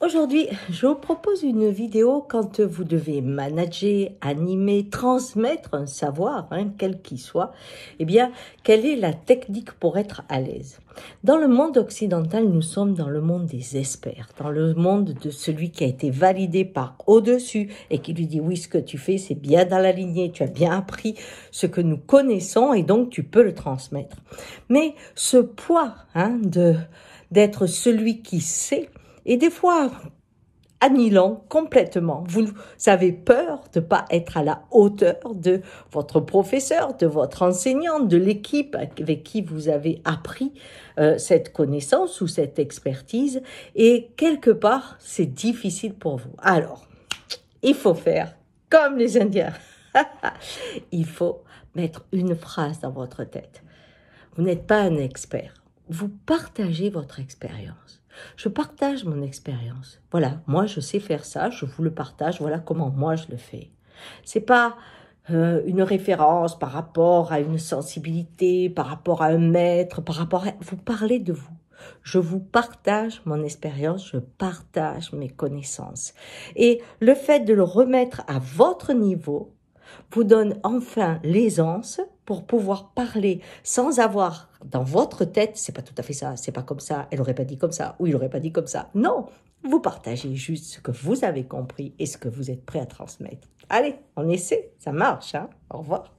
Aujourd'hui, je vous propose une vidéo quand vous devez manager, animer, transmettre un savoir, hein, quel qu'il soit, eh bien, quelle est la technique pour être à l'aise Dans le monde occidental, nous sommes dans le monde des experts, dans le monde de celui qui a été validé par au-dessus et qui lui dit oui, ce que tu fais, c'est bien dans la lignée, tu as bien appris ce que nous connaissons et donc tu peux le transmettre. Mais ce poids hein, de d'être celui qui sait, et des fois, annihilant complètement. Vous avez peur de ne pas être à la hauteur de votre professeur, de votre enseignant, de l'équipe avec qui vous avez appris euh, cette connaissance ou cette expertise. Et quelque part, c'est difficile pour vous. Alors, il faut faire comme les Indiens. il faut mettre une phrase dans votre tête. Vous n'êtes pas un expert vous partagez votre expérience. Je partage mon expérience. Voilà, moi je sais faire ça, je vous le partage, voilà comment moi je le fais. C'est pas euh, une référence par rapport à une sensibilité, par rapport à un maître, par rapport à... Vous parlez de vous. Je vous partage mon expérience, je partage mes connaissances. Et le fait de le remettre à votre niveau vous donne enfin l'aisance pour pouvoir parler sans avoir dans votre tête, c'est pas tout à fait ça, c'est pas comme ça, elle aurait pas dit comme ça, ou il aurait pas dit comme ça. Non, vous partagez juste ce que vous avez compris et ce que vous êtes prêt à transmettre. Allez, on essaie, ça marche, hein Au revoir.